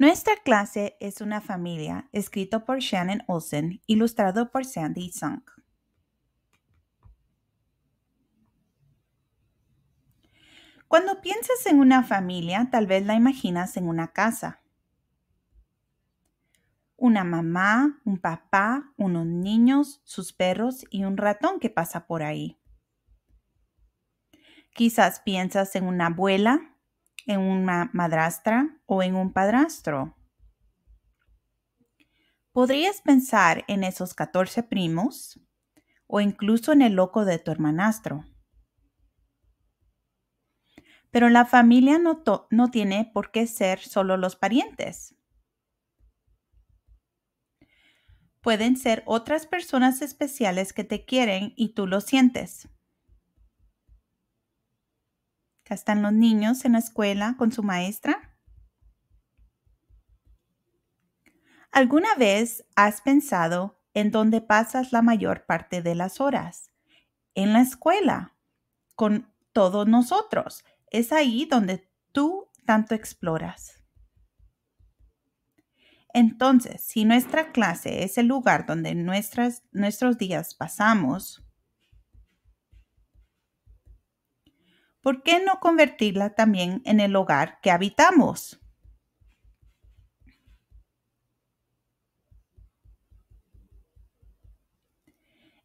Nuestra clase es una familia, escrito por Shannon Olsen, ilustrado por Sandy Sunk. Cuando piensas en una familia, tal vez la imaginas en una casa. Una mamá, un papá, unos niños, sus perros y un ratón que pasa por ahí. Quizás piensas en una abuela, en una madrastra o en un padrastro. Podrías pensar en esos 14 primos o incluso en el loco de tu hermanastro. Pero la familia no, no tiene por qué ser solo los parientes. Pueden ser otras personas especiales que te quieren y tú lo sientes están los niños en la escuela con su maestra. ¿Alguna vez has pensado en dónde pasas la mayor parte de las horas? En la escuela, con todos nosotros. Es ahí donde tú tanto exploras. Entonces, si nuestra clase es el lugar donde nuestras, nuestros días pasamos, ¿por qué no convertirla también en el hogar que habitamos?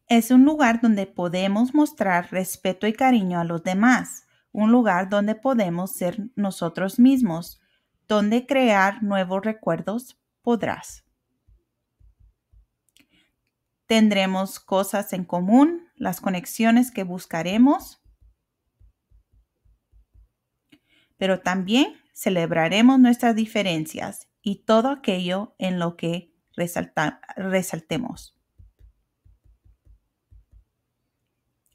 Es un lugar donde podemos mostrar respeto y cariño a los demás, un lugar donde podemos ser nosotros mismos, donde crear nuevos recuerdos podrás. Tendremos cosas en común, las conexiones que buscaremos, pero también celebraremos nuestras diferencias y todo aquello en lo que resaltemos.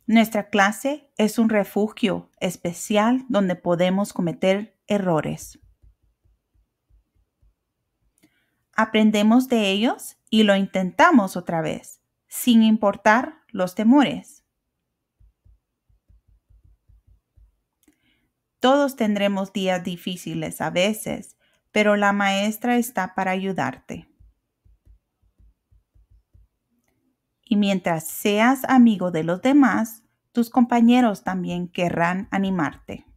Nuestra clase es un refugio especial donde podemos cometer errores. Aprendemos de ellos y lo intentamos otra vez, sin importar los temores. Todos tendremos días difíciles a veces, pero la maestra está para ayudarte. Y mientras seas amigo de los demás, tus compañeros también querrán animarte.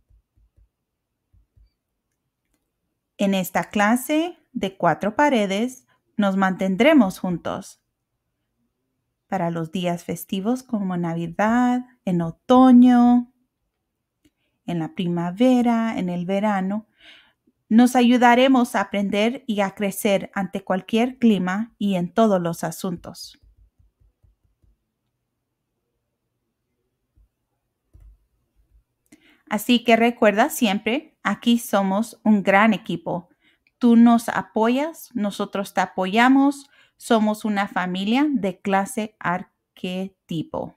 En esta clase de cuatro paredes nos mantendremos juntos para los días festivos como Navidad, en otoño, en la primavera, en el verano. Nos ayudaremos a aprender y a crecer ante cualquier clima y en todos los asuntos. Así que recuerda siempre, aquí somos un gran equipo. Tú nos apoyas, nosotros te apoyamos, somos una familia de clase arquetipo.